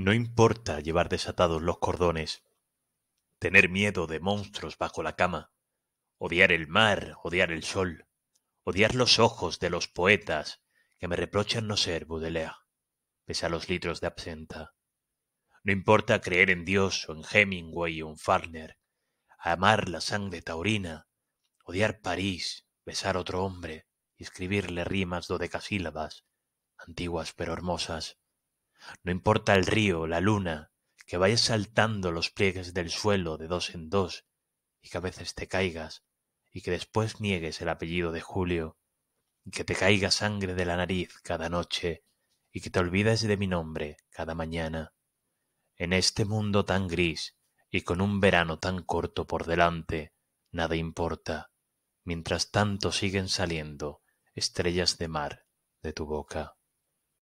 No importa llevar desatados los cordones, tener miedo de monstruos bajo la cama, odiar el mar, odiar el sol, odiar los ojos de los poetas que me reprochan no ser Baudelaire, pese a los litros de absenta. No importa creer en Dios o en Hemingway o en Farner, amar la sangre taurina, odiar París, besar otro hombre y escribirle rimas dodecasílabas, antiguas pero hermosas no importa el río, la luna, que vayas saltando los pliegues del suelo de dos en dos, y que a veces te caigas, y que después niegues el apellido de Julio, y que te caiga sangre de la nariz cada noche, y que te olvides de mi nombre cada mañana. En este mundo tan gris, y con un verano tan corto por delante, nada importa. Mientras tanto siguen saliendo estrellas de mar de tu boca.